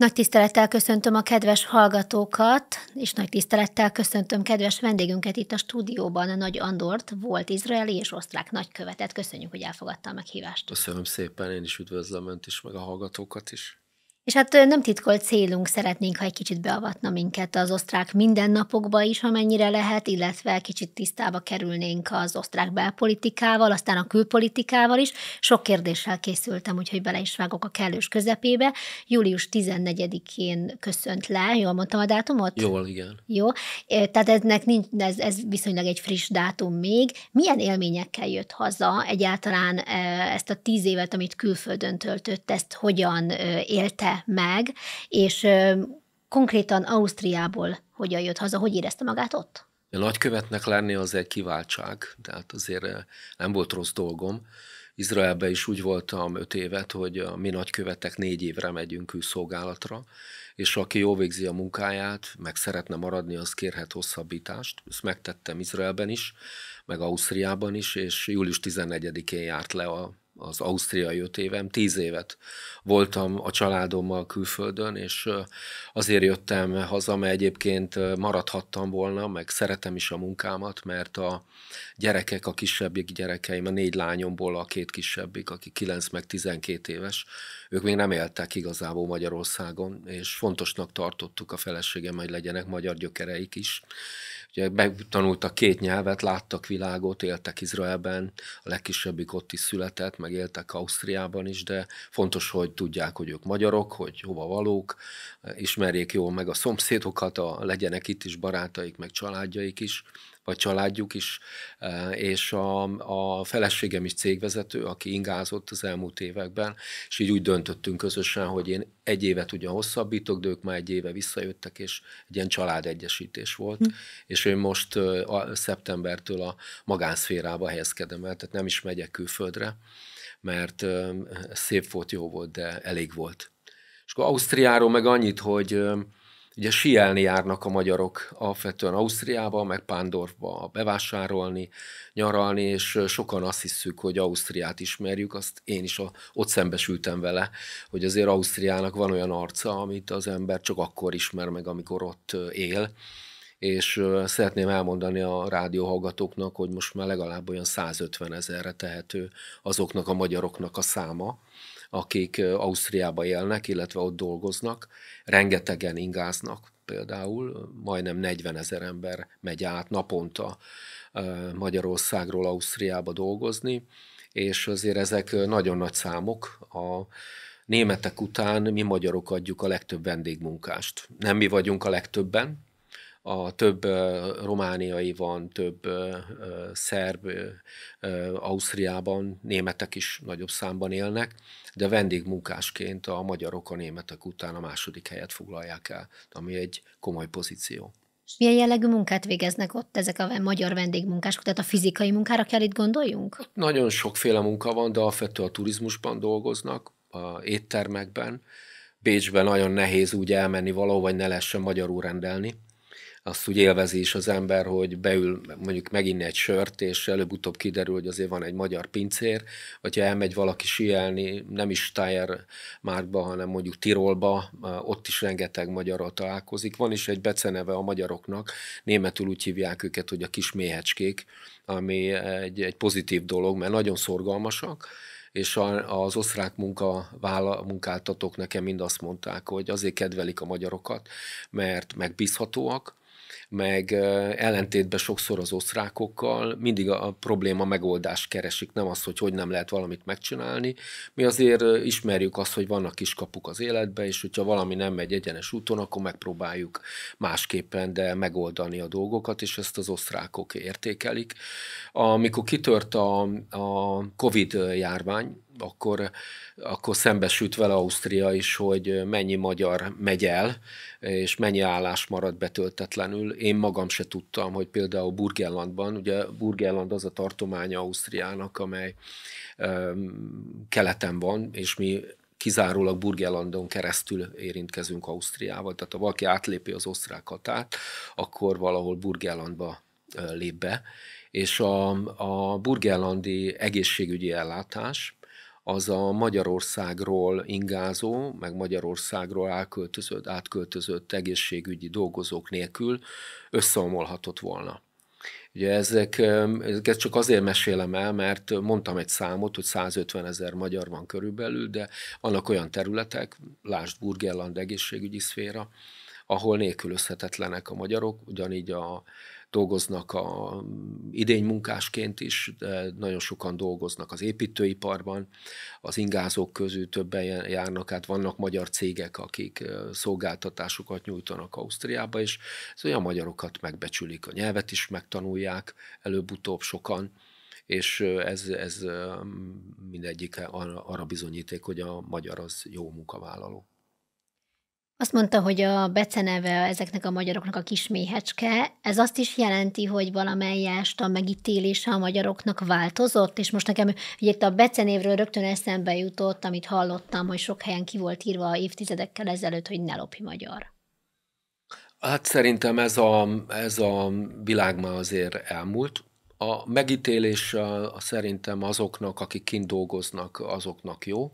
Nagy tisztelettel köszöntöm a kedves hallgatókat, és nagy tisztelettel köszöntöm kedves vendégünket itt a stúdióban, a Nagy Andort, volt izraeli és osztrák nagykövetet. Köszönjük, hogy elfogadta a meghívást. Köszönöm szépen, én is üdvözlöm önt is, meg a hallgatókat is. És hát nem titkolt célunk, szeretnénk, ha egy kicsit beavatna minket az osztrák mindennapokba is, amennyire lehet, illetve kicsit tisztába kerülnénk az osztrák belpolitikával, aztán a külpolitikával is. Sok kérdéssel készültem, úgyhogy bele is vágok a kellős közepébe. Július 14-én köszönt le, jól mondtam a dátumot? Jól, igen. Jó, tehát eznek nincs, ez, ez viszonylag egy friss dátum még. Milyen élményekkel jött haza egyáltalán ezt a tíz évet, amit külföldön töltött, ezt hogyan élte E meg, és konkrétan Ausztriából hogyan jött haza, hogy érezte magát ott? A nagykövetnek lenni az egy kiváltság, tehát azért nem volt rossz dolgom. Izraelbe is úgy voltam öt évet, hogy a mi nagykövetek négy évre megyünk külszolgálatra, és aki jó végzi a munkáját, meg szeretne maradni, az kérhet hosszabbítást. Ezt megtettem Izraelben is, meg Ausztriában is, és július 14-én járt le a az ausztriai öt évem, tíz évet voltam a családommal külföldön, és azért jöttem haza, mert egyébként maradhattam volna, meg szeretem is a munkámat, mert a, gyerekek, a kisebbik gyerekeim, a négy lányomból a két kisebbik, aki 9 meg 12 éves, ők még nem éltek igazából Magyarországon, és fontosnak tartottuk a feleségem, hogy legyenek magyar gyökereik is. Ugye megtanultak két nyelvet, láttak világot, éltek Izraelben, a legkisebbik ott is született, meg éltek Ausztriában is, de fontos, hogy tudják, hogy ők magyarok, hogy hova valók, ismerjék jól meg a szomszédokat, a, legyenek itt is barátaik, meg családjaik is, a családjuk is, eh, és a, a feleségem is cégvezető, aki ingázott az elmúlt években, és így úgy döntöttünk közösen, hogy én egy évet ugyan hosszabbítok, de ők már egy éve visszajöttek, és egy ilyen családegyesítés volt, hm. és én most eh, a, szeptembertől a magánszférába helyezkedem el, tehát nem is megyek külföldre, mert eh, szép volt, jó volt, de elég volt. És akkor Ausztriáról meg annyit, hogy Ugye sielni járnak a magyarok alapvetően Ausztriába, meg Pándorba bevásárolni, nyaralni, és sokan azt hiszük, hogy Ausztriát ismerjük, azt én is ott szembesültem vele, hogy azért Ausztriának van olyan arca, amit az ember csak akkor ismer meg, amikor ott él és szeretném elmondani a rádióhallgatóknak, hogy most már legalább olyan 150 ezerre tehető azoknak a magyaroknak a száma, akik Ausztriába élnek, illetve ott dolgoznak, rengetegen ingáznak például, majdnem 40 ezer ember megy át naponta Magyarországról Ausztriába dolgozni, és azért ezek nagyon nagy számok. A németek után mi magyarok adjuk a legtöbb vendégmunkást. Nem mi vagyunk a legtöbben, a több romániai van, több szerb, Ausztriában németek is nagyobb számban élnek, de vendégmunkásként a magyarok a németek után a második helyet foglalják el, ami egy komoly pozíció. És milyen jellegű munkát végeznek ott ezek a magyar vendégmunkások? Tehát a fizikai munkára kell itt gondoljunk? Nagyon sokféle munka van, de alapvetően a turizmusban dolgoznak, a éttermekben. Bécsben nagyon nehéz úgy elmenni valahol, vagy ne lehessen magyarul rendelni azt úgy élvezi is az ember, hogy beül mondjuk meginni egy sört, és előbb-utóbb kiderül, hogy azért van egy magyar pincér, hogyha elmegy valaki síelni, nem is márkba, hanem mondjuk Tirolba, eh, ott is rengeteg magyarral találkozik. Van is egy beceneve a magyaroknak, németül úgy hívják őket, hogy a kis méhecskék, ami egy, egy pozitív dolog, mert nagyon szorgalmasak, és a, az osztrák munka, vála, munkáltatók nekem mind azt mondták, hogy azért kedvelik a magyarokat, mert megbízhatóak, meg ellentétben sokszor az osztrákokkal mindig a probléma megoldást keresik, nem az, hogy hogy nem lehet valamit megcsinálni. Mi azért ismerjük azt, hogy vannak kapuk az életbe, és hogyha valami nem megy egyenes úton, akkor megpróbáljuk másképpen, de megoldani a dolgokat, és ezt az osztrákok értékelik. Amikor kitört a, a COVID járvány, akkor, akkor szembesült vele Ausztria is, hogy mennyi magyar megy el, és mennyi állás marad betöltetlenül. Én magam se tudtam, hogy például Burgenlandban, ugye Burgenland az a tartománya Ausztriának, amely um, keleten van, és mi kizárólag Burgenlandon keresztül érintkezünk Ausztriával. Tehát ha valaki átlépi az osztrák határt, akkor valahol Burgenlandba lép be. És a, a burgenlandi egészségügyi ellátás az a Magyarországról ingázó, meg Magyarországról átköltözött, átköltözött egészségügyi dolgozók nélkül összeomolhatott volna. Ugye ezek, ezeket csak azért mesélem el, mert mondtam egy számot, hogy 150 ezer magyar van körülbelül, de annak olyan területek, lásd Burgerland egészségügyi szféra, ahol nélkülözhetetlenek a magyarok, ugyanígy a, dolgoznak a idény munkásként is, de nagyon sokan dolgoznak az építőiparban, az ingázók közül többen járnak, hát vannak magyar cégek, akik szolgáltatásokat nyújtanak Ausztriába, és ez olyan magyarokat megbecsülik, a nyelvet is megtanulják előbb-utóbb sokan, és ez, ez mindegyik arra bizonyíték, hogy a magyar az jó munkavállaló. Azt mondta, hogy a beceneve ezeknek a magyaroknak a kisméhecske, ez azt is jelenti, hogy valamelyest a megítélése a magyaroknak változott, és most nekem ugye itt a becenévről rögtön eszembe jutott, amit hallottam, hogy sok helyen ki volt írva évtizedekkel ezelőtt, hogy ne lopj magyar. Hát szerintem ez a, ez a világ már azért elmúlt. A megítélés szerintem azoknak, akik kint dolgoznak, azoknak jó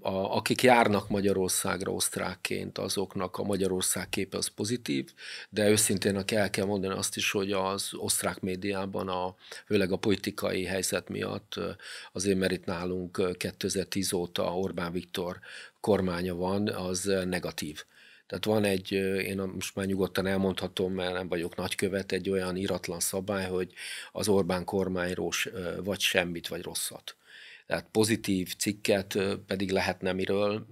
a, akik járnak Magyarországra osztrákként, azoknak a Magyarország képe az pozitív, de őszintén a el kell mondani azt is, hogy az osztrák médiában, a, főleg a politikai helyzet miatt, azért mert itt nálunk 2010 óta Orbán Viktor kormánya van, az negatív. Tehát van egy, én most már nyugodtan elmondhatom, mert nem vagyok nagykövet, egy olyan iratlan szabály, hogy az Orbán kormányról vagy semmit, vagy rosszat. Tehát pozitív cikket pedig lehetne miről,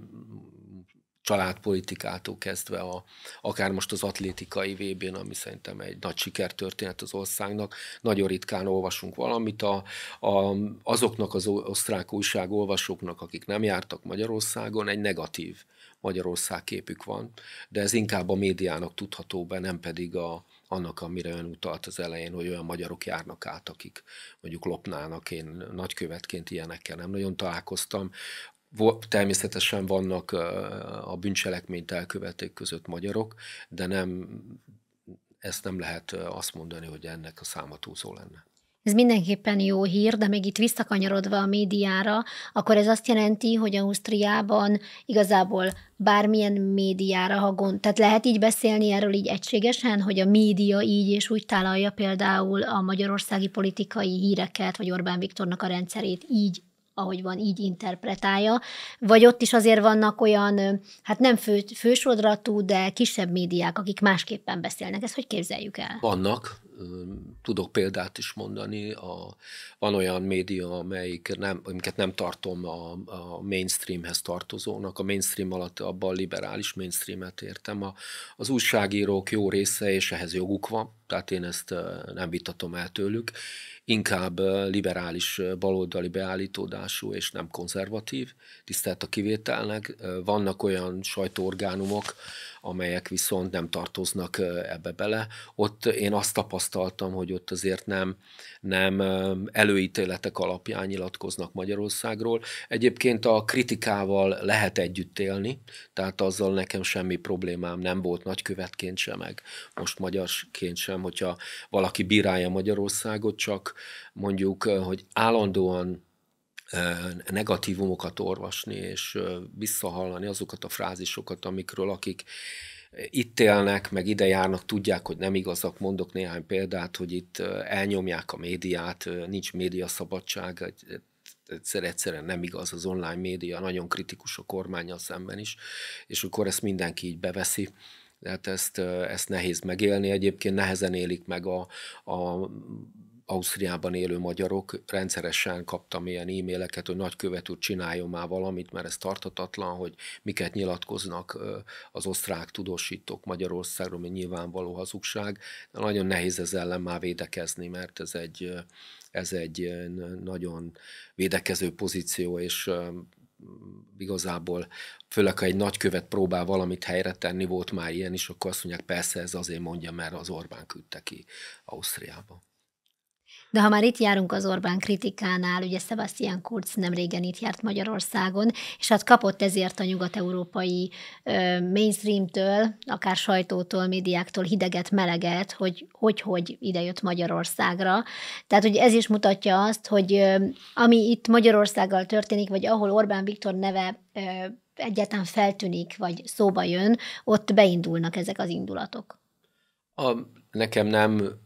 családpolitikától kezdve, a, akár most az atlétikai vb n ami szerintem egy nagy sikertörténet az országnak, nagyon ritkán olvasunk valamit. A, a, azoknak az osztrák újságolvasóknak, akik nem jártak Magyarországon, egy negatív Magyarország képük van, de ez inkább a médiának tudható be, nem pedig a, annak, amire ön utalt az elején, hogy olyan magyarok járnak át, akik mondjuk lopnának, én nagykövetként ilyenekkel nem nagyon találkoztam. Természetesen vannak a bűncselekményt elkövetők között magyarok, de nem, ezt nem lehet azt mondani, hogy ennek a száma túlzó lenne. Ez mindenképpen jó hír, de még itt visszakanyarodva a médiára, akkor ez azt jelenti, hogy Ausztriában igazából bármilyen médiára, ha gond, tehát lehet így beszélni erről így egységesen, hogy a média így és úgy találja például a magyarországi politikai híreket, vagy Orbán Viktornak a rendszerét így ahogy van, így interpretálja, vagy ott is azért vannak olyan, hát nem fő, fősodratú, de kisebb médiák, akik másképpen beszélnek. Ezt hogy képzeljük el? Vannak, tudok példát is mondani. A, van olyan média, amelyik nem, amiket nem tartom a, a mainstreamhez tartozónak. A mainstream alatt abban a liberális mainstreamet értem. A, az újságírók jó része, és ehhez joguk van, tehát én ezt nem vitatom el tőlük. Inkább liberális, baloldali beállítódású és nem konzervatív, tisztelt a kivételnek. Vannak olyan sajtóorgánumok, amelyek viszont nem tartoznak ebbe bele. Ott én azt tapasztaltam, hogy ott azért nem, nem előítéletek alapján nyilatkoznak Magyarországról. Egyébként a kritikával lehet együtt élni, tehát azzal nekem semmi problémám nem volt nagykövetként sem, meg most magyarként sem, hogyha valaki bírálja Magyarországot, csak mondjuk, hogy állandóan negatívumokat olvasni, és visszahallani azokat a frázisokat, amikről akik itt élnek, meg ide járnak, tudják, hogy nem igazak. Mondok néhány példát, hogy itt elnyomják a médiát, nincs médiaszabadság, egyszer egyszerűen nem igaz az online média, nagyon kritikus a kormányjal szemben is, és akkor ezt mindenki így beveszi. Tehát ezt, ezt nehéz megélni, egyébként nehezen élik meg a, a Ausztriában élő magyarok, rendszeresen kaptam ilyen e-maileket, hogy nagykövet úr csináljon már valamit, mert ez tartatatlan, hogy miket nyilatkoznak az osztrák tudósítók Magyarországról, ami nyilvánvaló hazugság. De nagyon nehéz ez ellen már védekezni, mert ez egy, ez egy nagyon védekező pozíció, és igazából, főleg ha egy nagykövet próbál valamit helyre tenni, volt már ilyen is, akkor azt mondják, persze ez azért mondja, mert az Orbán küldte ki Ausztriába. De ha már itt járunk az Orbán kritikánál, ugye Sebastian Kurz nem régen itt járt Magyarországon, és hát kapott ezért a nyugat-európai mainstreamtől, akár sajtótól, médiáktól hideget, meleget, hogy hogy-hogy idejött Magyarországra. Tehát, hogy ez is mutatja azt, hogy ami itt Magyarországgal történik, vagy ahol Orbán Viktor neve egyáltalán feltűnik, vagy szóba jön, ott beindulnak ezek az indulatok. A, nekem nem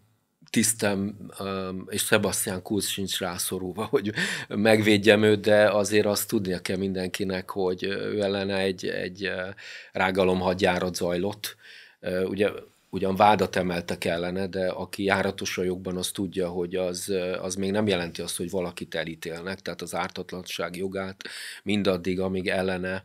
tisztem, um, és Sebastian Kurz sincs rászorulva, hogy megvédjem őt, de azért azt tudnia kell mindenkinek, hogy ő ellene egy, egy uh, rágalomhagyjárat zajlott. Uh, ugye ugyan vádat emeltek ellene, de aki járatos a jogban, az tudja, hogy az, uh, az még nem jelenti azt, hogy valakit elítélnek, tehát az ártatlanság jogát mindaddig, amíg ellene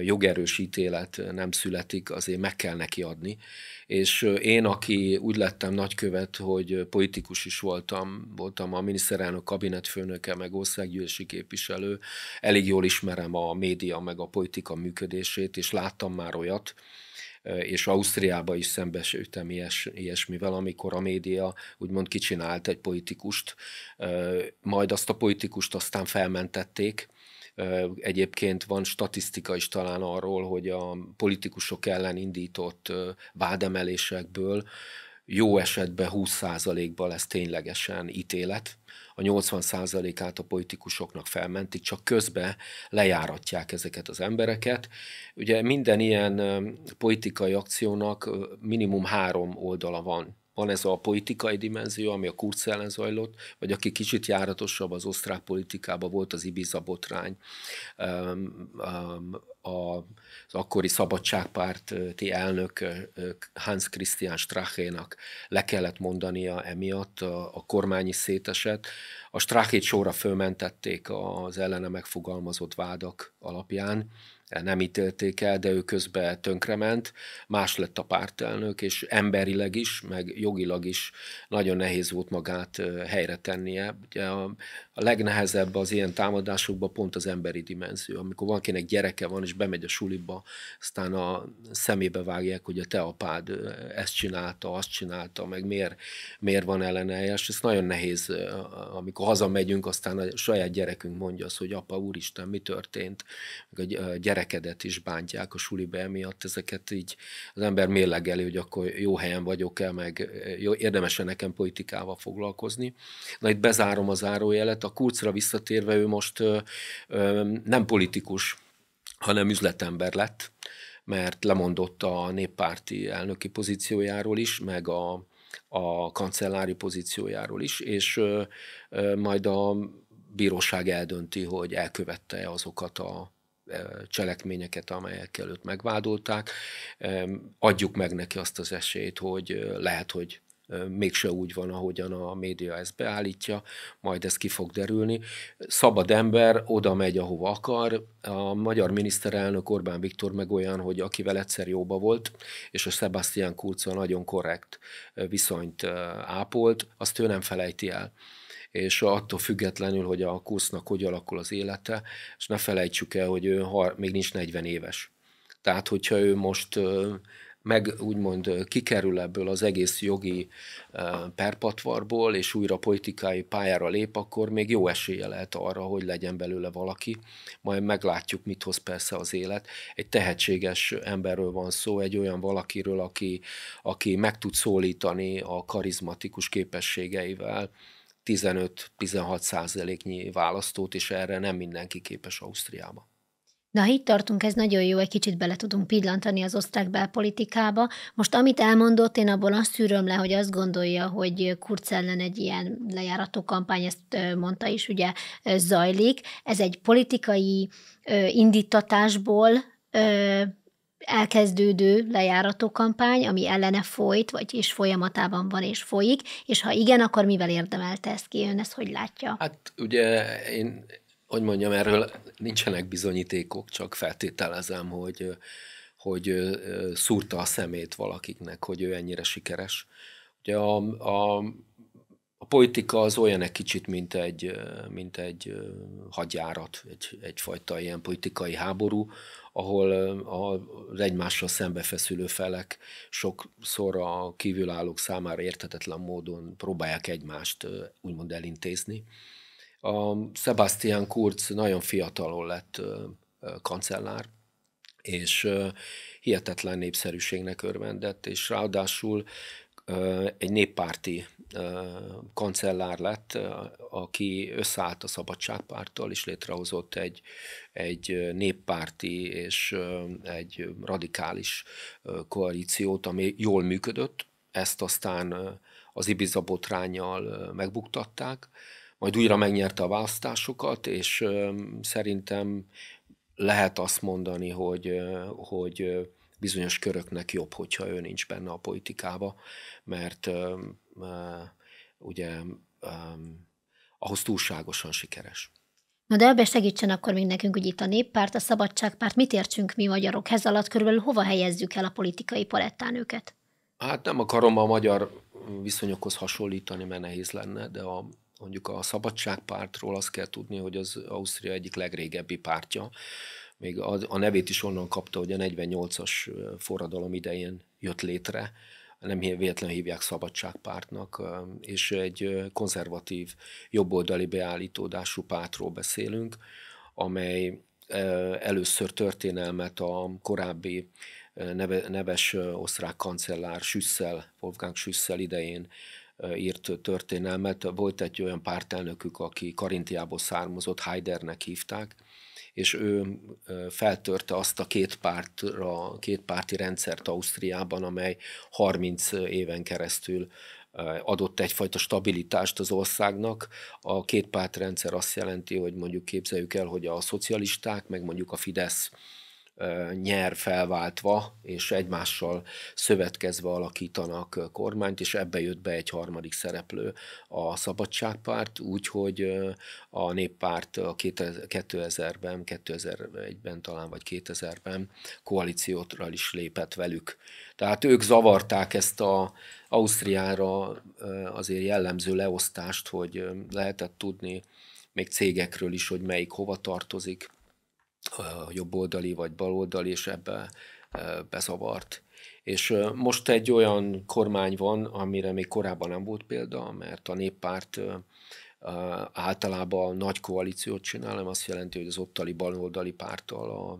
jogerős ítélet nem születik, azért meg kell neki adni és én, aki úgy lettem nagykövet, hogy politikus is voltam, voltam a miniszterelnök kabinetfőnöke, meg országgyűlési képviselő, elég jól ismerem a média, meg a politika működését, és láttam már olyat, és Ausztriába is szembesültem ilyes, ilyesmivel, amikor a média úgymond kicsinált egy politikust, majd azt a politikust aztán felmentették, Egyébként van statisztika is talán arról, hogy a politikusok ellen indított vádemelésekből jó esetben 20%-ban lesz ténylegesen ítélet, a 80%-át a politikusoknak felmentik, csak közben lejáratják ezeket az embereket. Ugye minden ilyen politikai akciónak minimum három oldala van van ez a politikai dimenzió, ami a Kurz ellen zajlott, vagy aki kicsit járatosabb az osztrák politikába volt az Ibiza botrány, az akkori szabadságpárti elnök Hans Christian Strachénak le kellett mondania emiatt, a kormányi is szétesett. A Strachét sorra fölmentették az ellene megfogalmazott vádak alapján, nem ítélték el, de ő közben tönkrement, más lett a pártelnök, és emberileg is, meg jogilag is nagyon nehéz volt magát helyre tennie. Ugye a, a legnehezebb az ilyen támadásokban pont az emberi dimenzió. Amikor valakinek gyereke van, és bemegy a suliba, aztán a szemébe vágják, hogy a te apád ezt csinálta, azt csinálta, meg miért, miért van ellenállás. Ez nagyon nehéz, amikor hazamegyünk, aztán a saját gyerekünk mondja azt, hogy apa, úristen, mi történt, meg a gyerek gyerekedet is bántják a sulibe emiatt, ezeket így az ember mérlegeli, hogy akkor jó helyen vagyok-e, meg jó, érdemes nekem politikával foglalkozni. Na itt bezárom a zárójelet, a Kurcra visszatérve ő most ö, ö, nem politikus, hanem üzletember lett, mert lemondott a néppárti elnöki pozíciójáról is, meg a, a kancellári pozíciójáról is, és ö, ö, majd a bíróság eldönti, hogy elkövette e azokat a cselekményeket, amelyek előtt megvádolták. Adjuk meg neki azt az esélyt, hogy lehet, hogy mégse úgy van, ahogyan a média ezt beállítja, majd ez ki fog derülni. Szabad ember oda megy, ahova akar. A magyar miniszterelnök Orbán Viktor meg olyan, hogy akivel egyszer jóba volt, és a Sebastian Kurz nagyon korrekt viszonyt ápolt, azt ő nem felejti el és attól függetlenül, hogy a kusznak hogy alakul az élete, és ne felejtsük el, hogy ő har, még nincs 40 éves. Tehát, hogyha ő most meg úgymond kikerül ebből az egész jogi perpatvarból, és újra politikai pályára lép, akkor még jó esélye lehet arra, hogy legyen belőle valaki. Majd meglátjuk, mit hoz persze az élet. Egy tehetséges emberről van szó, egy olyan valakiről, aki, aki meg tud szólítani a karizmatikus képességeivel, 15-16 százaléknyi választót, és erre nem mindenki képes Ausztriába. Na ha itt tartunk, ez nagyon jó, egy kicsit bele tudunk pillantani az osztrák belpolitikába. Most amit elmondott, én abból azt szűröm le, hogy azt gondolja, hogy Kurz ellen egy ilyen lejárató kampány, ezt mondta is, ugye zajlik. Ez egy politikai indítatásból elkezdődő lejárató kampány, ami ellene folyt, vagy és folyamatában van és folyik, és ha igen, akkor mivel érdemelte ezt ki? Ön ezt hogy látja? Hát ugye én, hogy mondjam, erről nincsenek bizonyítékok, csak feltételezem, hogy, hogy szúrta a szemét valakiknek, hogy ő ennyire sikeres. Ugye a, a a politika az olyan egy kicsit, mint egy, mint egy hadjárat, egy, egyfajta ilyen politikai háború, ahol az egymással szembefeszülő felek sokszor a kívülállók számára érthetetlen módon próbálják egymást úgymond elintézni. A Sebastian Kurz nagyon fiatalon lett kancellár, és hihetetlen népszerűségnek örvendett, és ráadásul egy néppárti kancellár lett, aki összeállt a Szabadságpárttal, és létrehozott egy, egy néppárti és egy radikális koalíciót, ami jól működött. Ezt aztán az Ibiza botrányjal megbuktatták, majd újra megnyerte a választásokat, és szerintem lehet azt mondani, hogy, hogy bizonyos köröknek jobb, hogyha ő nincs benne a politikába, mert ugye ahhoz túlságosan sikeres. Na de ebbe segítsen akkor még nekünk, hogy itt a néppárt, a szabadságpárt, mit értsünk mi magyarok ez alatt, körülbelül hova helyezzük el a politikai palettán őket? Hát nem akarom a magyar viszonyokhoz hasonlítani, mert nehéz lenne, de a, mondjuk a szabadságpártról azt kell tudni, hogy az Ausztria egyik legrégebbi pártja. Még a, a nevét is onnan kapta, hogy a 48-as forradalom idején jött létre, nem véletlenül hívják szabadságpártnak, és egy konzervatív, jobboldali beállítódású pártról beszélünk, amely először történelmet a korábbi neve neves osztrák kancellár Schüssel, Wolfgang Schüssel idején írt történelmet. Volt egy olyan pártelnökük, aki Karintiából származott, Heidernek hívták, és ő feltörte azt a két, pártra, két párti rendszert Ausztriában, amely 30 éven keresztül adott egyfajta stabilitást az országnak. A két pártrendszer azt jelenti, hogy mondjuk képzeljük el, hogy a szocialisták, meg mondjuk a Fidesz nyer felváltva és egymással szövetkezve alakítanak kormányt, és ebbe jött be egy harmadik szereplő, a Szabadságpárt, úgyhogy a Néppárt 2000-ben, 2001-ben talán, vagy 2000-ben koalíciótra is lépett velük. Tehát ők zavarták ezt a Ausztriára azért jellemző leosztást, hogy lehetett tudni még cégekről is, hogy melyik hova tartozik, jobboldali vagy baloldali, és ebbe e, bezavart. És e, most egy olyan kormány van, amire még korábban nem volt példa, mert a néppárt e, általában nagy koalíciót csinál, nem azt jelenti, hogy az ottali baloldali párttal a,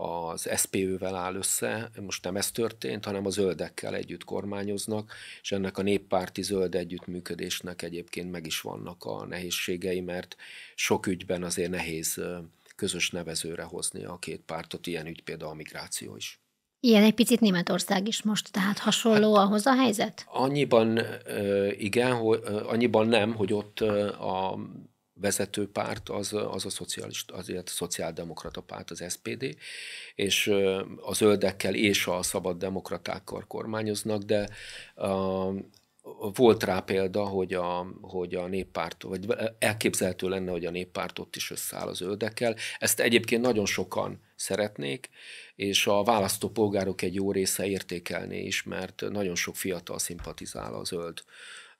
az SPÖ-vel áll össze, most nem ez történt, hanem a zöldekkel együtt kormányoznak, és ennek a néppárti zöld együttműködésnek egyébként meg is vannak a nehézségei, mert sok ügyben azért nehéz közös nevezőre hozni a két pártot, ilyen ügy például a migráció is. Ilyen egy picit Németország is most, tehát hasonló hát, ahhoz a helyzet? Annyiban igen, hogy, annyiban nem, hogy ott a vezető párt az, az a szocialista, azért szociáldemokrata párt, az SPD, és a zöldekkel és a szabad demokratákkal kormányoznak, de volt rá példa, hogy a, hogy a néppárt, vagy elképzelhető lenne, hogy a néppárt ott is összeáll az öldekkel. Ezt egyébként nagyon sokan szeretnék, és a választópolgárok egy jó része értékelné is, mert nagyon sok fiatal szimpatizál a zöld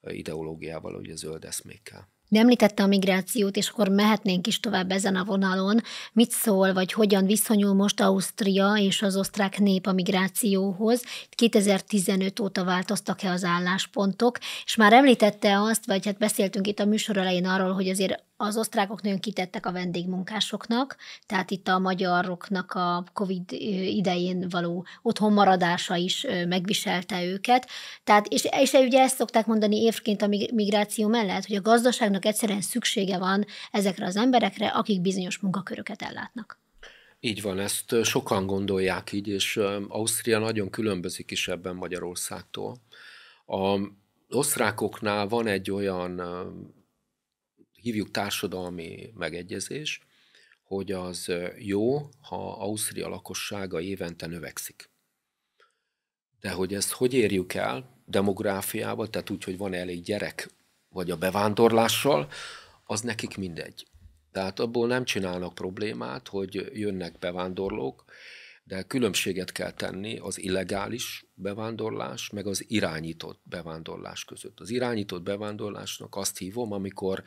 ideológiával, ugye zöld eszmékkel de említette a migrációt, és akkor mehetnénk is tovább ezen a vonalon. Mit szól, vagy hogyan viszonyul most Ausztria és az osztrák nép a migrációhoz? 2015 óta változtak-e az álláspontok? És már említette azt, vagy hát beszéltünk itt a műsor elején arról, hogy azért az osztrákok nagyon kitettek a vendégmunkásoknak, tehát itt a magyaroknak a COVID idején való otthonmaradása is megviselte őket. Tehát, és, és ugye ezt szokták mondani évként a migráció mellett, hogy a gazdaságnak egyszerűen szüksége van ezekre az emberekre, akik bizonyos munkaköröket ellátnak. Így van, ezt sokan gondolják így, és Ausztria nagyon különbözik is ebben Magyarországtól. A osztrákoknál van egy olyan hívjuk társadalmi megegyezés, hogy az jó, ha Ausztria lakossága évente növekszik. De hogy ezt hogy érjük el demográfiával, tehát úgy, hogy van -e elég gyerek, vagy a bevándorlással, az nekik mindegy. Tehát abból nem csinálnak problémát, hogy jönnek bevándorlók, de különbséget kell tenni az illegális bevándorlás, meg az irányított bevándorlás között. Az irányított bevándorlásnak azt hívom, amikor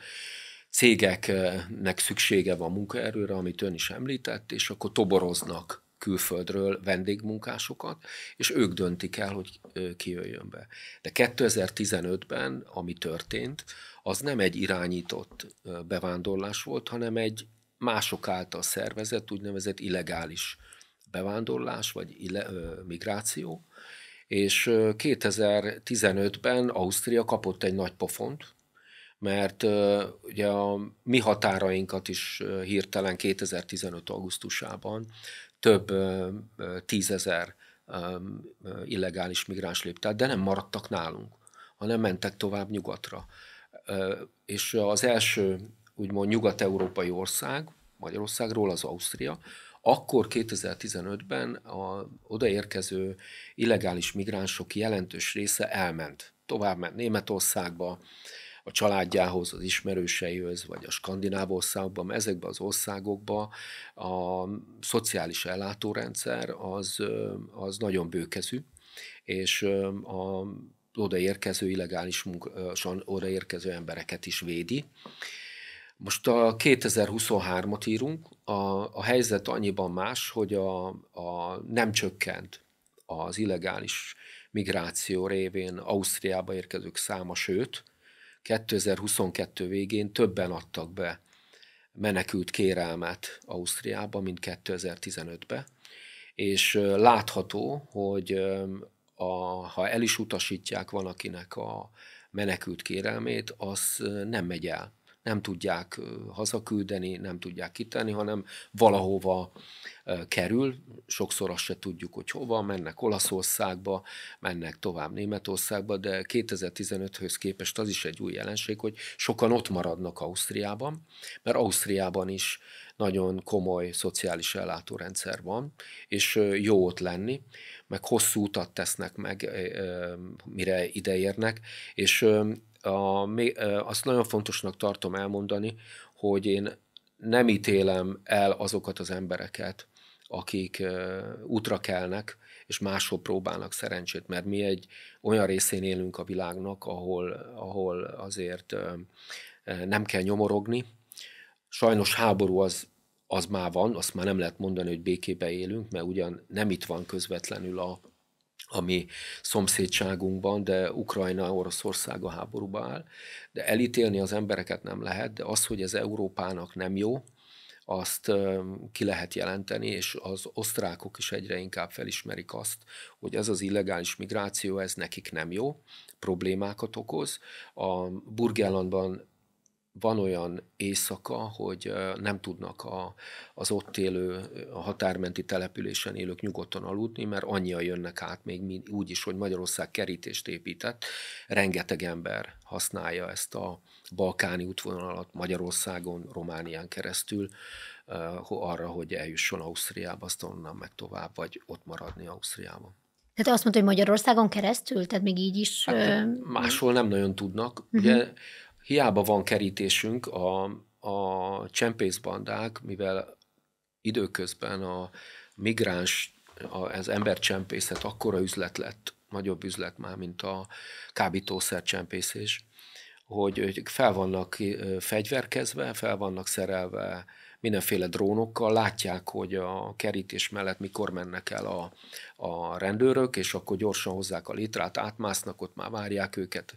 cégeknek szüksége van munkaerőre, amit ön is említett, és akkor toboroznak külföldről vendégmunkásokat, és ők döntik el, hogy ki jöjjön be. De 2015-ben, ami történt, az nem egy irányított bevándorlás volt, hanem egy mások által szervezett, úgynevezett illegális bevándorlás, vagy ille, migráció, és 2015-ben Ausztria kapott egy nagy pofont, mert ugye a mi határainkat is hirtelen 2015. augusztusában több tízezer illegális migráns lépte de nem maradtak nálunk, hanem mentek tovább nyugatra. És az első úgymond nyugat-európai ország, Magyarországról az Ausztria, akkor 2015-ben a odaérkező illegális migránsok jelentős része elment. Tovább ment Németországba, a családjához, az ismerőseihez, vagy a skandináv országokban, ezekben az országokban a szociális ellátórendszer az, az nagyon bőkezű, és a odaérkező illegális munkásan odaérkező embereket is védi. Most a 2023-at írunk, a, a helyzet annyiban más, hogy a, a nem csökkent az illegális migráció révén Ausztriába érkezők száma, sőt, 2022 végén többen adtak be menekült kérelmet Ausztriába, mint 2015-be, és látható, hogy a, ha el is utasítják van akinek a menekült kérelmét, az nem megy el nem tudják hazaküldeni, nem tudják kitenni, hanem valahova kerül, sokszor azt se tudjuk, hogy hova, mennek Olaszországba, mennek tovább Németországba, de 2015-höz képest az is egy új jelenség, hogy sokan ott maradnak Ausztriában, mert Ausztriában is nagyon komoly szociális ellátórendszer van, és jó ott lenni, meg hosszú utat tesznek meg, mire ideérnek, és a, azt nagyon fontosnak tartom elmondani, hogy én nem ítélem el azokat az embereket, akik útra kelnek, és máshol próbálnak szerencsét, mert mi egy olyan részén élünk a világnak, ahol, ahol azért nem kell nyomorogni. Sajnos háború az, az már van, azt már nem lehet mondani, hogy békébe élünk, mert ugyan nem itt van közvetlenül a, ami szomszédságunkban, de Ukrajna, Oroszország a háborúba áll. De elítélni az embereket nem lehet, de az, hogy ez Európának nem jó, azt ki lehet jelenteni, és az osztrákok is egyre inkább felismerik azt, hogy ez az illegális migráció, ez nekik nem jó, problémákat okoz. A Burgellandban van olyan éjszaka, hogy nem tudnak a, az ott élő, a határmenti településen élők nyugodtan aludni, mert annyian jönnek át még úgy is, hogy Magyarország kerítést épített. Rengeteg ember használja ezt a balkáni útvonalat Magyarországon, Románián keresztül arra, hogy eljusson Ausztriába, azt onnan meg tovább, vagy ott maradni Ausztriában. Tehát azt mondta, hogy Magyarországon keresztül? Tehát még így is... Hát, máshol nem nagyon tudnak. Uh-huh. Ugye hiába van kerítésünk, a, a csempészbandák, mivel időközben a migráns, az embercsempészet akkora üzlet lett, nagyobb üzlet már, mint a csempészés, hogy fel vannak fegyverkezve, fel vannak szerelve mindenféle drónokkal, látják, hogy a kerítés mellett mikor mennek el a, a rendőrök, és akkor gyorsan hozzák a litrát, átmásznak, ott már várják őket,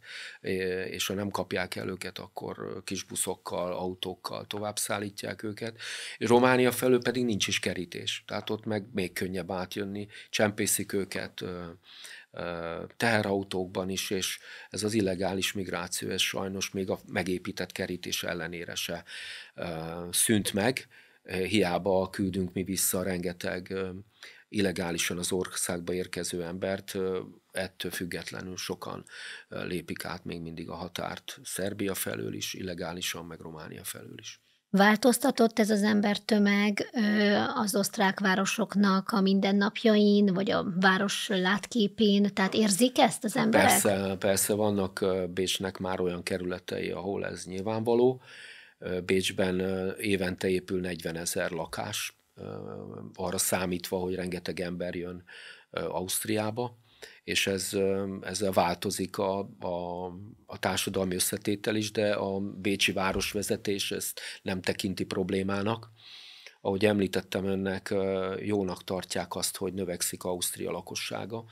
és ha nem kapják el őket, akkor kis buszokkal, autókkal tovább szállítják őket. Románia felől pedig nincs is kerítés, tehát ott meg még könnyebb átjönni, csempészik őket, teherautókban is, és ez az illegális migráció, ez sajnos még a megépített kerítés ellenére se szűnt meg, hiába küldünk mi vissza rengeteg illegálisan az országba érkező embert, ettől függetlenül sokan lépik át még mindig a határt Szerbia felől is, illegálisan, meg Románia felől is. Változtatott ez az embertömeg az osztrák városoknak a mindennapjain, vagy a város látképén? Tehát érzik ezt az emberek? Persze, persze vannak Bécsnek már olyan kerületei, ahol ez nyilvánvaló. Bécsben évente épül 40 ezer lakás, arra számítva, hogy rengeteg ember jön Ausztriába és ez, ez változik a, a, a társadalmi összetétel is, de a bécsi városvezetés ezt nem tekinti problémának. Ahogy említettem ennek jónak tartják azt, hogy növekszik Ausztria lakossága,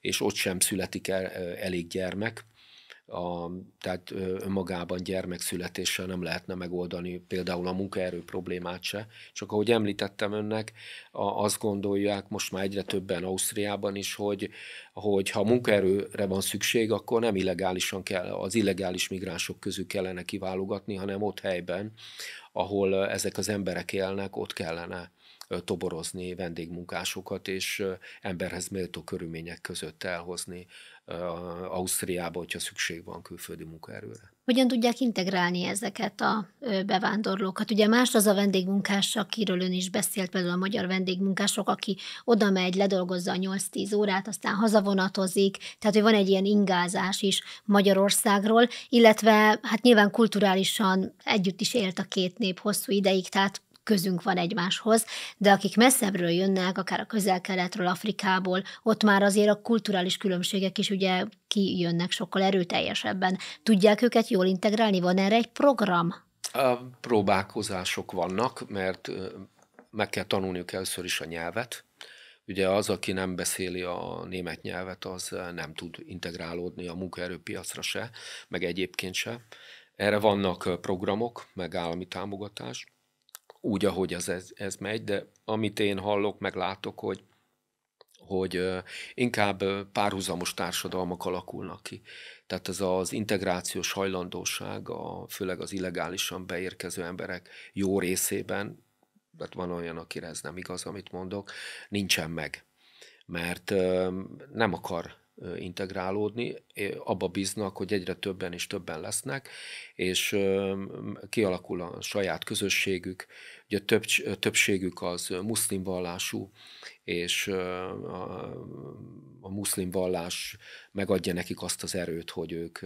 és ott sem születik el, elég gyermek a, tehát önmagában gyermekszületéssel nem lehetne megoldani például a munkaerő problémát se. Csak ahogy említettem önnek, a, azt gondolják most már egyre többen Ausztriában is, hogy, hogy ha munkaerőre van szükség, akkor nem illegálisan kell, az illegális migránsok közül kellene kiválogatni, hanem ott helyben, ahol ezek az emberek élnek, ott kellene toborozni vendégmunkásokat, és emberhez méltó körülmények között elhozni Ausztriába, hogyha szükség van külföldi munkaerőre. Hogyan tudják integrálni ezeket a bevándorlókat? Ugye más az a vendégmunkás, akiről ön is beszélt, például a magyar vendégmunkások, aki oda megy, ledolgozza a 8-10 órát, aztán hazavonatozik, tehát hogy van egy ilyen ingázás is Magyarországról, illetve hát nyilván kulturálisan együtt is élt a két nép hosszú ideig, tehát közünk van egymáshoz, de akik messzebbről jönnek, akár a közel-keletről, Afrikából, ott már azért a kulturális különbségek is ugye kijönnek sokkal erőteljesebben. Tudják őket jól integrálni? Van erre egy program? A próbálkozások vannak, mert meg kell tanulniuk először is a nyelvet. Ugye az, aki nem beszéli a német nyelvet, az nem tud integrálódni a munkaerőpiacra se, meg egyébként se. Erre vannak programok, meg állami támogatás úgy, ahogy az ez, ez megy, de amit én hallok, meg látok, hogy, hogy inkább párhuzamos társadalmak alakulnak ki. Tehát ez az integrációs hajlandóság, a, főleg az illegálisan beérkező emberek jó részében, mert hát van olyan, akire ez nem igaz, amit mondok, nincsen meg. Mert nem akar integrálódni, abba bíznak, hogy egyre többen és többen lesznek, és kialakul a saját közösségük, ugye több, többségük az muszlim vallású, és a, a muszlim vallás megadja nekik azt az erőt, hogy ők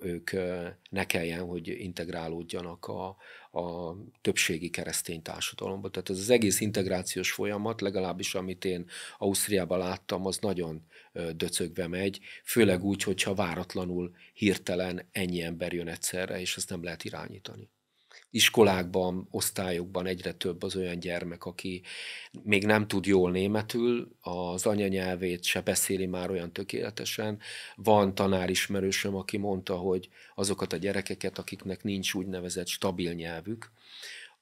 ők ne kelljen, hogy integrálódjanak a, a többségi keresztény társadalomba. Tehát ez az egész integrációs folyamat, legalábbis amit én Ausztriában láttam, az nagyon döcögve megy, főleg úgy, hogyha váratlanul, hirtelen ennyi ember jön egyszerre, és ezt nem lehet irányítani iskolákban, osztályokban egyre több az olyan gyermek, aki még nem tud jól németül, az anyanyelvét se beszéli már olyan tökéletesen. Van tanárismerősöm, aki mondta, hogy azokat a gyerekeket, akiknek nincs úgynevezett stabil nyelvük,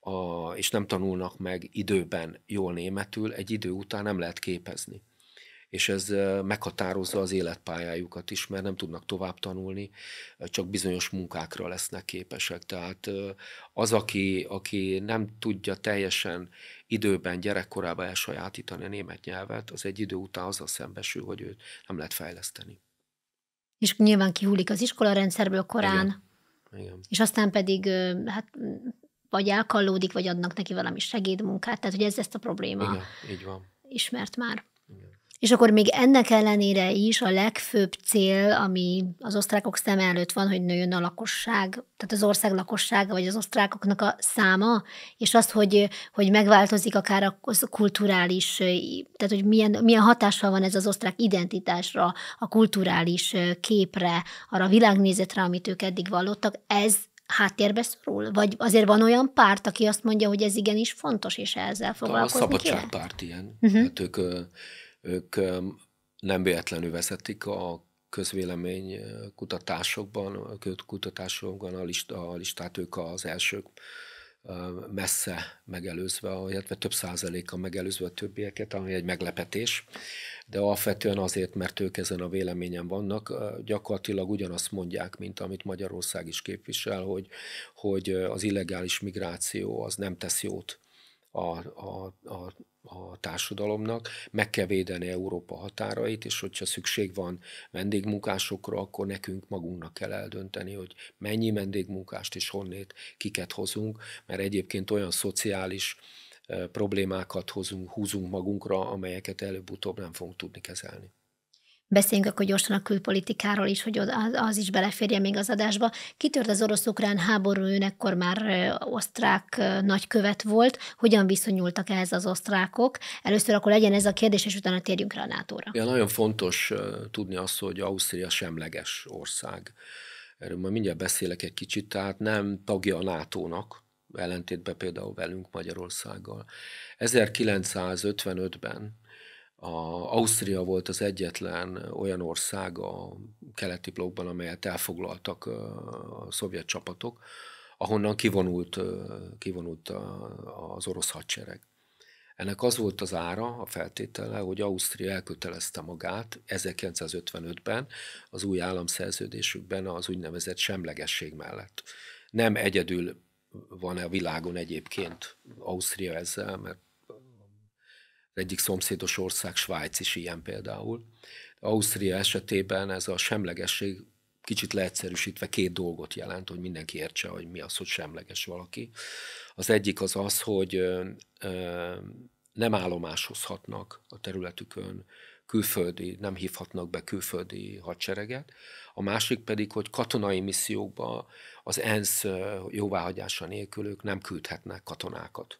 a, és nem tanulnak meg időben jól németül, egy idő után nem lehet képezni és ez meghatározza az életpályájukat is, mert nem tudnak tovább tanulni, csak bizonyos munkákra lesznek képesek. Tehát az, aki, aki nem tudja teljesen időben, gyerekkorában elsajátítani a német nyelvet, az egy idő után az a szembesül, hogy őt nem lehet fejleszteni. És nyilván kihúlik az iskolarendszerből korán. Igen. Igen. És aztán pedig hát vagy elkallódik, vagy adnak neki valami segédmunkát. Tehát, hogy ez ezt a probléma. Igen, így van. Ismert már. Igen. És akkor még ennek ellenére is a legfőbb cél, ami az osztrákok szem előtt van, hogy nőjön a lakosság, tehát az ország lakossága, vagy az osztrákoknak a száma, és az, hogy, hogy megváltozik akár a kulturális, tehát hogy milyen, milyen hatással van ez az osztrák identitásra, a kulturális képre, arra a világnézetre, amit ők eddig vallottak, ez háttérbe szorul? Vagy azért van olyan párt, aki azt mondja, hogy ez igenis fontos, és ezzel foglalkozni kell? A szabadságpárt ilyen. Uh-huh. Hát ők ők nem véletlenül vezetik a közvélemény kutatásokban, kutatásokban a, lista, a listát, ők az elsők messze megelőzve, illetve több százaléka megelőzve a többieket, ami egy meglepetés, de alapvetően azért, mert ők ezen a véleményen vannak, gyakorlatilag ugyanazt mondják, mint amit Magyarország is képvisel, hogy, hogy az illegális migráció az nem tesz jót a, a, a, a társadalomnak, meg kell védeni Európa határait, és hogyha szükség van vendégmunkásokra, akkor nekünk magunknak kell eldönteni, hogy mennyi vendégmunkást és honnét kiket hozunk, mert egyébként olyan szociális problémákat hozunk, húzunk magunkra, amelyeket előbb-utóbb nem fogunk tudni kezelni. Beszéljünk akkor gyorsan a külpolitikáról is, hogy az is beleférje még az adásba. Kitört az orosz-ukrán háború, ön ekkor már osztrák nagykövet volt. Hogyan viszonyultak ehhez az osztrákok? Először akkor legyen ez a kérdés, és utána térjünk rá a NATO-ra. Ja, nagyon fontos tudni azt, hogy Ausztria semleges ország. Erről majd mindjárt beszélek egy kicsit, tehát nem tagja a NATO-nak, ellentétben például velünk Magyarországgal. 1955-ben a, Ausztria volt az egyetlen olyan ország a keleti blokkban, amelyet elfoglaltak a szovjet csapatok, ahonnan kivonult, kivonult az orosz hadsereg. Ennek az volt az ára, a feltétele, hogy Ausztria elkötelezte magát 1955-ben az új államszerződésükben az úgynevezett semlegesség mellett. Nem egyedül van-e a világon egyébként Ausztria ezzel, mert egyik szomszédos ország, Svájc is ilyen például. Ausztria esetében ez a semlegesség kicsit leegyszerűsítve két dolgot jelent, hogy mindenki értse, hogy mi az, hogy semleges valaki. Az egyik az az, hogy nem állomásozhatnak a területükön külföldi, nem hívhatnak be külföldi hadsereget, a másik pedig, hogy katonai missziókba az ENSZ jóváhagyása nélkül ők nem küldhetnek katonákat.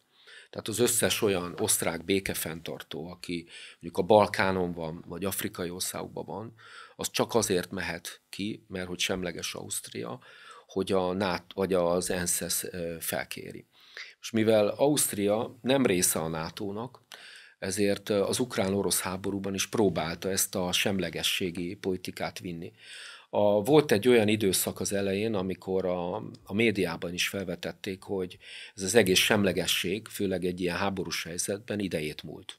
Tehát az összes olyan osztrák békefenntartó, aki mondjuk a Balkánon van, vagy afrikai országokban van, az csak azért mehet ki, mert hogy semleges Ausztria, hogy a NAT, vagy az ENSZ felkéri. És mivel Ausztria nem része a NATO-nak, ezért az ukrán-orosz háborúban is próbálta ezt a semlegességi politikát vinni. A, volt egy olyan időszak az elején, amikor a, a médiában is felvetették, hogy ez az egész semlegesség, főleg egy ilyen háborús helyzetben idejét múlt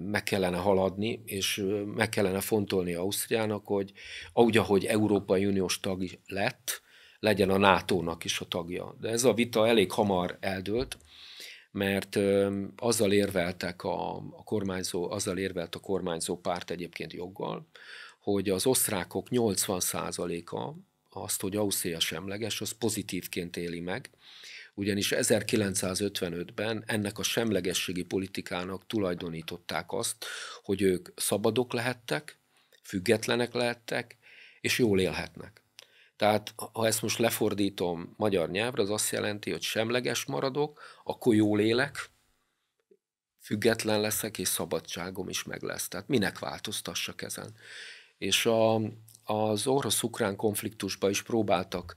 meg kellene haladni, és meg kellene fontolni Ausztriának, hogy ahogy ahogy Európai Uniós tag lett, legyen a NATO-nak is a tagja. De ez a vita elég hamar eldőlt, mert azzal érveltek a, a kormányzó, azzal érvelt a kormányzó párt egyébként joggal, hogy az osztrákok 80%-a azt, hogy Ausztria semleges, az pozitívként éli meg, ugyanis 1955-ben ennek a semlegességi politikának tulajdonították azt, hogy ők szabadok lehettek, függetlenek lehettek, és jól élhetnek. Tehát ha ezt most lefordítom magyar nyelvre, az azt jelenti, hogy semleges maradok, akkor jól élek, független leszek, és szabadságom is meg lesz. Tehát minek változtassak ezen? és a, az orosz-ukrán konfliktusban is próbáltak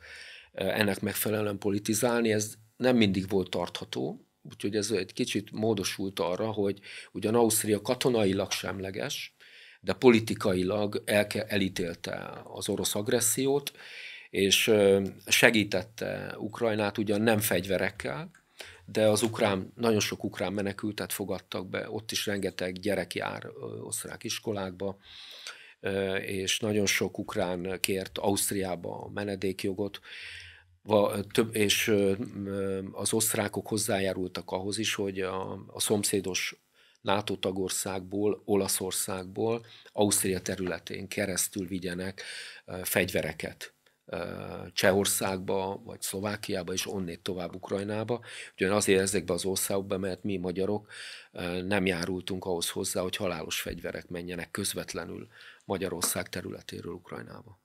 e, ennek megfelelően politizálni, ez nem mindig volt tartható, úgyhogy ez egy kicsit módosult arra, hogy ugyan Ausztria katonailag semleges, de politikailag elke, elítélte az orosz agressziót, és e, segítette Ukrajnát ugyan nem fegyverekkel, de az ukrán, nagyon sok ukrán menekültet fogadtak be, ott is rengeteg gyerek jár osztrák iskolákba, és nagyon sok ukrán kért Ausztriába a menedékjogot, és az osztrákok hozzájárultak ahhoz is, hogy a, a szomszédos NATO tagországból, Olaszországból, Ausztria területén keresztül vigyenek fegyvereket Csehországba, vagy Szlovákiába, és onnét tovább Ukrajnába. Ugyan azért be az országokba, mert mi magyarok nem járultunk ahhoz hozzá, hogy halálos fegyverek menjenek közvetlenül Magyarország területéről Ukrajnába.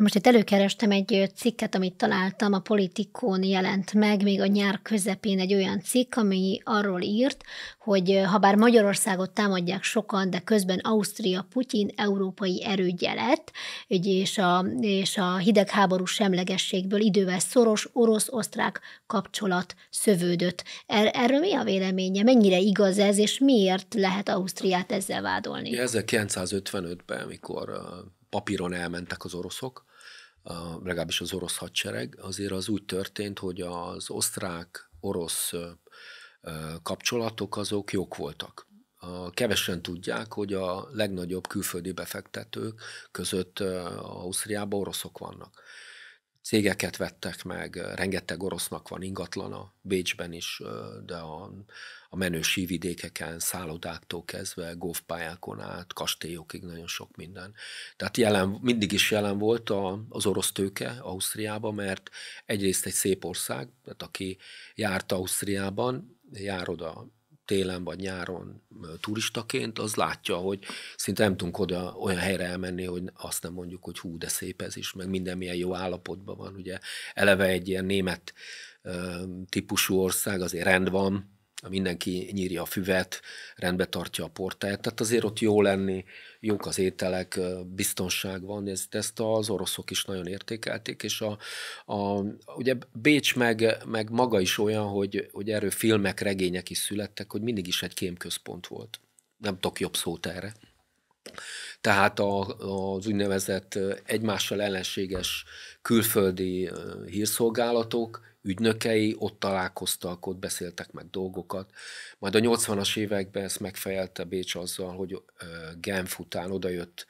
Most itt előkerestem egy cikket, amit találtam, a Politikón jelent meg még a nyár közepén egy olyan cikk, ami arról írt, hogy ha bár Magyarországot támadják sokan, de közben Ausztria Putyin európai erődje lett, és a, és a hidegháború semlegességből idővel szoros orosz-osztrák kapcsolat szövődött. Er, erről mi a véleménye? Mennyire igaz ez, és miért lehet Ausztriát ezzel vádolni? 1955-ben, amikor papíron elmentek az oroszok, legalábbis az orosz hadsereg, azért az úgy történt, hogy az osztrák-orosz kapcsolatok azok jók voltak. Kevesen tudják, hogy a legnagyobb külföldi befektetők között Ausztriában oroszok vannak. Cégeket vettek meg, rengeteg orosznak van ingatlana, Bécsben is, de a a menő sívidékeken, szállodáktól kezdve, golfpályákon át, kastélyokig nagyon sok minden. Tehát jelen, mindig is jelen volt a, az orosz tőke Ausztriában, mert egyrészt egy szép ország, tehát aki járt Ausztriában, jár oda télen vagy nyáron turistaként, az látja, hogy szinte nem tudunk oda olyan helyre elmenni, hogy azt nem mondjuk, hogy hú, de szép ez is, meg minden milyen jó állapotban van. Ugye eleve egy ilyen német típusú ország, azért rend van, mindenki nyírja a füvet, rendbe tartja a portáját, tehát azért ott jó lenni, jók az ételek, biztonság van, ezt, ezt az oroszok is nagyon értékelték, és a, a, ugye Bécs meg, meg maga is olyan, hogy, hogy erről filmek, regények is születtek, hogy mindig is egy kémközpont volt. Nem tudok jobb szót erre. Tehát a, az úgynevezett egymással ellenséges külföldi hírszolgálatok ügynökei, ott találkoztak, ott beszéltek meg dolgokat. Majd a 80-as években ezt megfejelte Bécs azzal, hogy Genf után odajött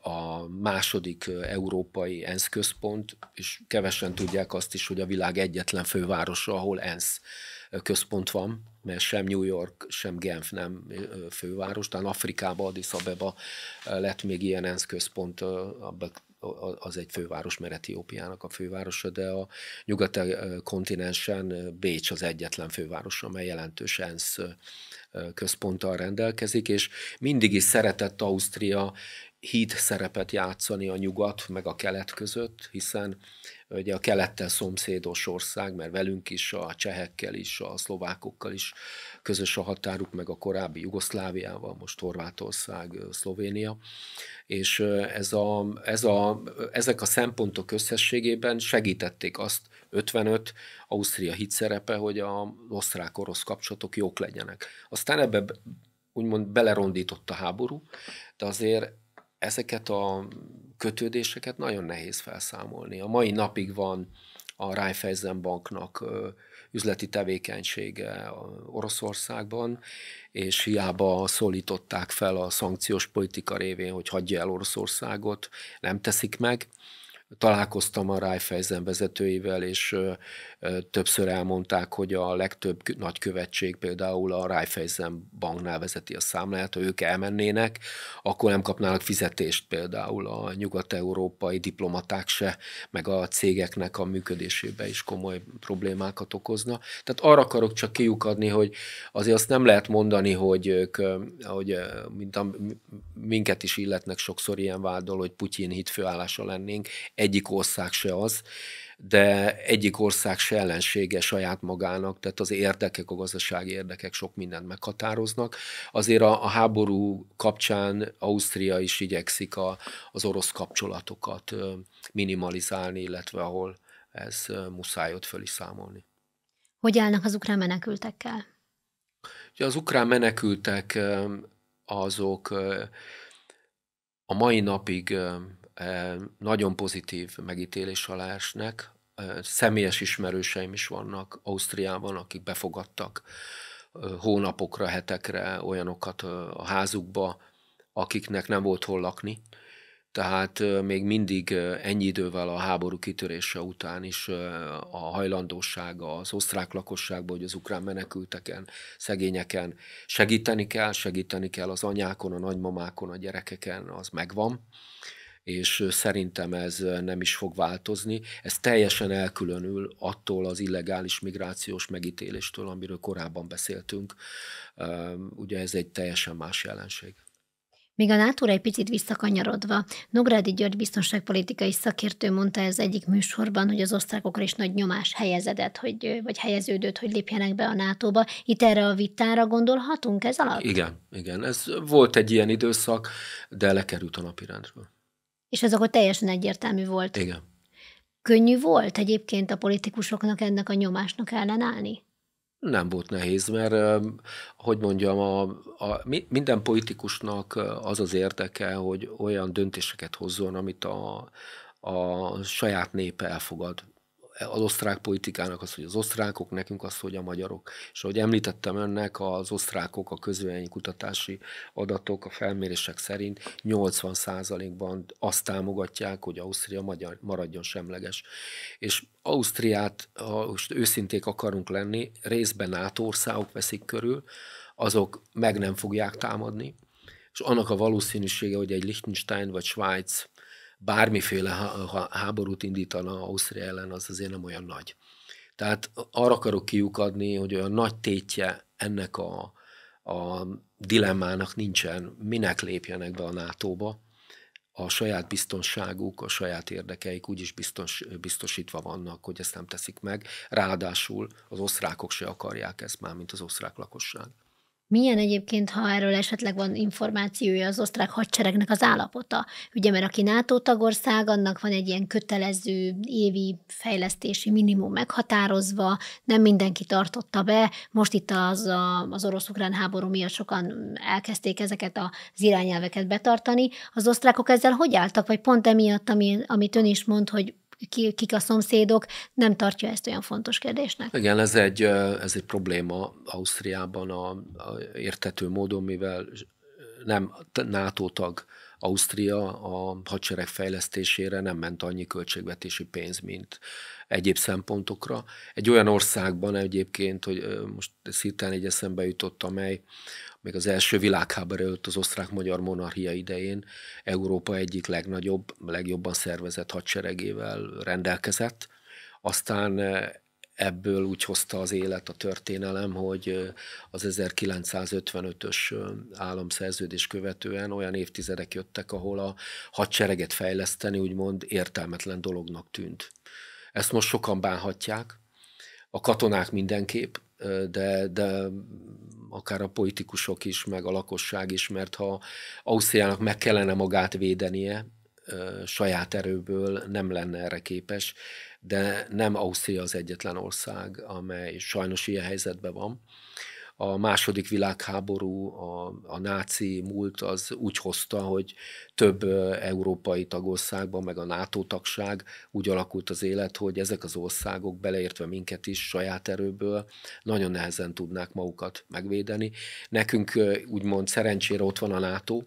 a második európai ENSZ központ, és kevesen tudják azt is, hogy a világ egyetlen fővárosa, ahol ENSZ központ van, mert sem New York, sem Genf nem főváros, talán Afrikában Addis Abeba lett még ilyen ENSZ központ, abban az egy főváros, mert Etiópiának a fővárosa, de a nyugati eh, kontinensen eh, Bécs az egyetlen főváros, amely jelentős ENSZ eh, központtal rendelkezik, és mindig is szeretett Ausztria híd szerepet játszani a nyugat meg a kelet között, hiszen ugye a kelettel szomszédos ország, mert velünk is, a csehekkel is, a szlovákokkal is közös a határuk meg a korábbi Jugoszláviával, most Horvátország, Szlovénia, és ez a, ez a, ezek a szempontok összességében segítették azt 55 Ausztria szerepe, hogy a osztrák-orosz kapcsolatok jók legyenek. Aztán ebbe úgymond belerondított a háború, de azért ezeket a kötődéseket nagyon nehéz felszámolni. A mai napig van a Raiffeisen banknak üzleti tevékenysége Oroszországban, és hiába szólították fel a szankciós politika révén, hogy hagyja el Oroszországot, nem teszik meg találkoztam a Raiffeisen vezetőivel, és többször elmondták, hogy a legtöbb nagykövetség például a Raiffeisen banknál vezeti a számláját, ha ők elmennének, akkor nem kapnának fizetést például a nyugat-európai diplomaták se, meg a cégeknek a működésébe is komoly problémákat okozna. Tehát arra akarok csak kiukadni, hogy azért azt nem lehet mondani, hogy, ők, hogy mint a, minket is illetnek sokszor ilyen vádol, hogy Putyin hitfőállása lennénk egyik ország se az, de egyik ország se ellensége saját magának, tehát az érdekek, a gazdasági érdekek sok mindent meghatároznak. Azért a, a háború kapcsán Ausztria is igyekszik a, az orosz kapcsolatokat minimalizálni, illetve ahol ez muszáj ott föl is számolni. Hogy állnak az ukrán menekültekkel? Ugye az ukrán menekültek azok a mai napig nagyon pozitív megítélés alá esnek. Személyes ismerőseim is vannak Ausztriában, akik befogadtak hónapokra, hetekre olyanokat a házukba, akiknek nem volt hol lakni. Tehát még mindig ennyi idővel a háború kitörése után is a hajlandósága az osztrák lakosságban, hogy az ukrán menekülteken, szegényeken segíteni kell, segíteni kell az anyákon, a nagymamákon, a gyerekeken, az megvan és szerintem ez nem is fog változni. Ez teljesen elkülönül attól az illegális migrációs megítéléstől, amiről korábban beszéltünk. Ugye ez egy teljesen más jelenség. Még a nato egy picit visszakanyarodva, Nográdi György biztonságpolitikai szakértő mondta ez egyik műsorban, hogy az osztrákokra is nagy nyomás helyezedett, hogy, vagy helyeződött, hogy lépjenek be a NATO-ba. Itt erre a vitára gondolhatunk ez alatt? Igen, igen. Ez volt egy ilyen időszak, de lekerült a napirendről. És ez akkor teljesen egyértelmű volt. Igen. Könnyű volt egyébként a politikusoknak ennek a nyomásnak ellenállni? Nem volt nehéz, mert hogy mondjam, a, a, minden politikusnak az az érdeke, hogy olyan döntéseket hozzon, amit a, a saját népe elfogad az osztrák politikának az, hogy az osztrákok, nekünk az, hogy a magyarok. És ahogy említettem önnek, az osztrákok a közvélemény kutatási adatok a felmérések szerint 80%-ban azt támogatják, hogy Ausztria magyar, maradjon semleges. És Ausztriát, ha most őszinték akarunk lenni, részben NATO országok veszik körül, azok meg nem fogják támadni, és annak a valószínűsége, hogy egy Liechtenstein vagy Svájc bármiféle háborút indítana Ausztria ellen, az azért nem olyan nagy. Tehát arra akarok kiukadni, hogy olyan nagy tétje ennek a, a dilemmának nincsen, minek lépjenek be a NATO-ba. A saját biztonságuk, a saját érdekeik úgyis biztos, biztosítva vannak, hogy ezt nem teszik meg. Ráadásul az osztrákok se akarják ezt már, mint az osztrák lakosság. Milyen egyébként, ha erről esetleg van információja az osztrák hadseregnek az állapota? Ugye, mert aki NATO tagország, annak van egy ilyen kötelező évi fejlesztési minimum meghatározva, nem mindenki tartotta be. Most itt az, a, az orosz-ukrán háború miatt sokan elkezdték ezeket az irányelveket betartani. Az osztrákok ezzel hogy álltak, vagy pont emiatt, ami, amit ön is mond, hogy kik a szomszédok, nem tartja ezt olyan fontos kérdésnek. Igen, ez egy, ez egy probléma Ausztriában a, a értető módon, mivel nem NATO tag Ausztria a hadsereg fejlesztésére nem ment annyi költségvetési pénz, mint egyéb szempontokra. Egy olyan országban egyébként, hogy most szirtán egy eszembe jutott, amely még az első világháború előtt az osztrák-magyar monarchia idején Európa egyik legnagyobb, legjobban szervezett hadseregével rendelkezett. Aztán eh, ebből úgy hozta az élet a történelem, hogy eh, az 1955-ös eh, államszerződés követően olyan évtizedek jöttek, ahol a hadsereget fejleszteni úgymond értelmetlen dolognak tűnt. Ezt most sokan bánhatják, a katonák mindenképp, de, de akár a politikusok is, meg a lakosság is, mert ha Ausztriának meg kellene magát védenie, saját erőből nem lenne erre képes, de nem Ausztria az egyetlen ország, amely sajnos ilyen helyzetben van a második világháború, a, a náci múlt az úgy hozta, hogy több európai tagországban, meg a NATO tagság úgy alakult az élet, hogy ezek az országok, beleértve minket is saját erőből, nagyon nehezen tudnák magukat megvédeni. Nekünk úgymond szerencsére ott van a NATO,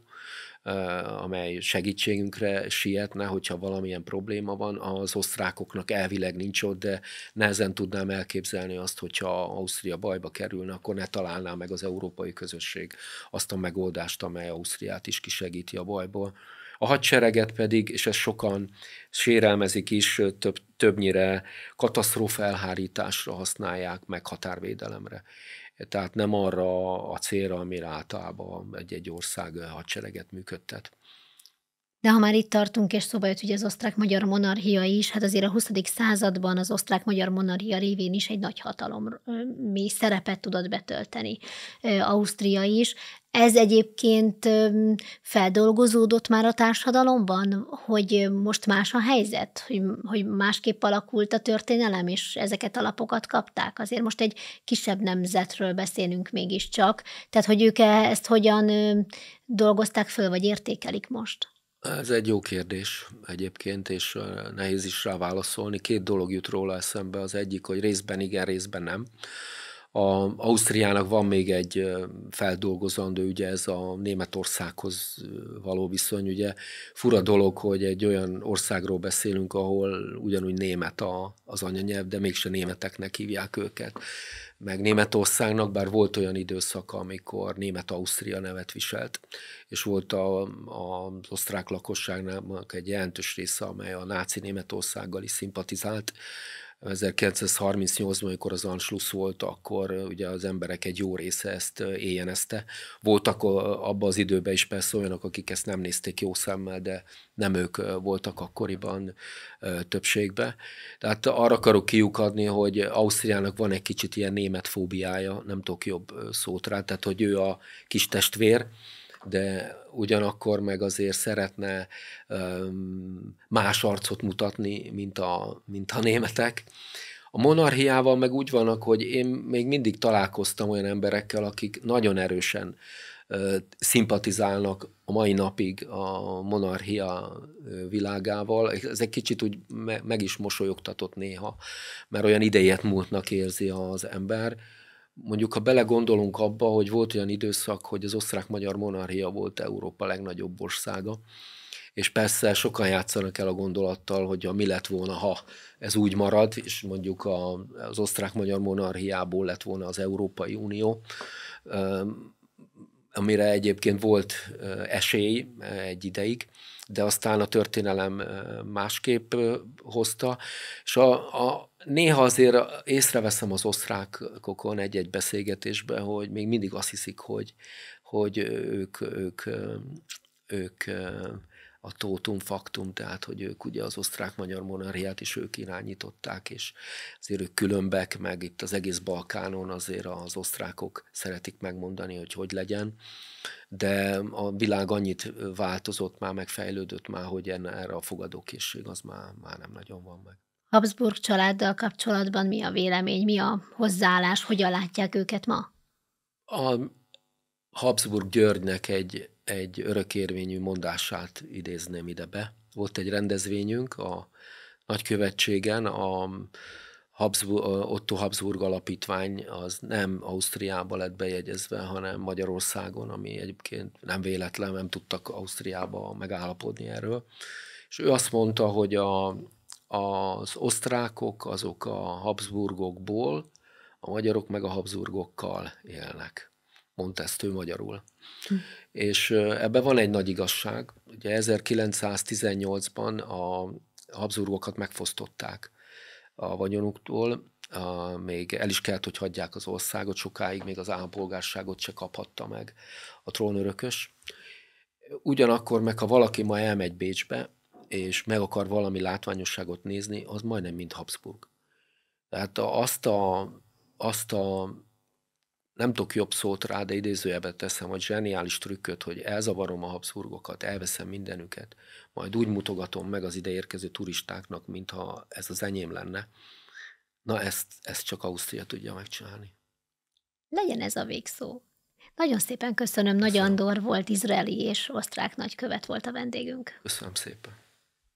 amely segítségünkre sietne, hogyha valamilyen probléma van. Az osztrákoknak elvileg nincs ott, de nehezen tudnám elképzelni azt, hogyha Ausztria bajba kerülne, akkor ne találná meg az európai közösség azt a megoldást, amely Ausztriát is kisegíti a bajból. A hadsereget pedig, és ez sokan sérelmezik is, több, többnyire katasztrófa elhárításra használják, meg határvédelemre tehát nem arra a célra, amire általában egy-egy ország hadsereget működtet. De ha már itt tartunk, és szóba jött ugye az osztrák-magyar monarchia is, hát azért a 20. században az osztrák-magyar monarchia révén is egy nagy hatalom, mi szerepet tudott betölteni Ausztria is. Ez egyébként feldolgozódott már a társadalomban, hogy most más a helyzet, hogy, hogy másképp alakult a történelem, és ezeket a lapokat kapták. Azért most egy kisebb nemzetről beszélünk mégiscsak. Tehát, hogy ők e-, ezt hogyan dolgozták föl, vagy értékelik most? Ez egy jó kérdés egyébként, és nehéz is rá válaszolni. Két dolog jut róla eszembe. Az egyik, hogy részben igen, részben nem. A Ausztriának van még egy feldolgozandó, ugye ez a Németországhoz való viszony. Ugye fura dolog, hogy egy olyan országról beszélünk, ahol ugyanúgy német a, az anyanyelv, de mégse németeknek hívják őket meg Németországnak, bár volt olyan időszaka, amikor Német-Ausztria nevet viselt, és volt a, a, az osztrák lakosságnak egy jelentős része, amely a náci Németországgal is szimpatizált, 1938-ban, amikor az Anschluss volt, akkor ugye az emberek egy jó része ezt éjjenezte. Voltak abban az időben is persze olyanok, akik ezt nem nézték jó szemmel, de nem ők voltak akkoriban többségbe. Tehát arra akarok kiukadni, hogy Ausztriának van egy kicsit ilyen német fóbiája, nem tudok jobb szót rá, tehát hogy ő a kis testvér, de ugyanakkor meg azért szeretne más arcot mutatni, mint a, mint a németek. A monarchiával meg úgy vannak, hogy én még mindig találkoztam olyan emberekkel, akik nagyon erősen szimpatizálnak a mai napig a monarchia világával. Ez egy kicsit úgy meg is mosolyogtatott néha, mert olyan idejét múltnak érzi az ember mondjuk ha belegondolunk abba, hogy volt olyan időszak, hogy az osztrák-magyar monarchia volt Európa legnagyobb országa, és persze sokan játszanak el a gondolattal, hogy a mi lett volna, ha ez úgy marad, és mondjuk a, az osztrák-magyar monarchiából lett volna az Európai Unió, amire egyébként volt esély egy ideig, de aztán a történelem másképp hozta, és a, a, néha azért észreveszem az osztrákokon egy-egy beszélgetésben, hogy még mindig azt hiszik, hogy, hogy ők, ők, ők, ők a tótum faktum, tehát hogy ők ugye az osztrák-magyar monarhiát is ők irányították, és azért ők különbek, meg itt az egész Balkánon azért az osztrákok szeretik megmondani, hogy hogy legyen, de a világ annyit változott már, megfejlődött már, hogy enne, erre a fogadókészség az már, már nem nagyon van meg. Habsburg családdal kapcsolatban mi a vélemény, mi a hozzáállás, hogyan látják őket ma? A Habsburg Györgynek egy, egy örökérvényű mondását idézném ide be. Volt egy rendezvényünk a nagykövetségen, a Habsburg, Otto Habsburg alapítvány az nem Ausztriába lett bejegyezve, hanem Magyarországon, ami egyébként nem véletlen, nem tudtak Ausztriába megállapodni erről. És ő azt mondta, hogy a, az osztrákok azok a Habsburgokból, a magyarok meg a Habsburgokkal élnek. Mondta ezt ő magyarul. Hm. És ebben van egy nagy igazság. Ugye 1918-ban a Habsburgokat megfosztották a vagyonuktól, a, még el is kellett, hogy hagyják az országot, sokáig még az állampolgárságot se kaphatta meg a trónörökös. Ugyanakkor meg, ha valaki ma elmegy Bécsbe, és meg akar valami látványosságot nézni, az majdnem mint Habsburg. Tehát azt a, azt a nem tudok jobb szót rá, de idézőjelbe teszem, hogy zseniális trükköt, hogy elzavarom a Habsburgokat, elveszem mindenüket, majd úgy mutogatom meg az ide érkező turistáknak, mintha ez az enyém lenne. Na ezt, ezt csak Ausztria tudja megcsinálni. Legyen ez a végszó. Nagyon szépen köszönöm, köszönöm. Nagy Andor volt izraeli és osztrák nagykövet volt a vendégünk. Köszönöm szépen.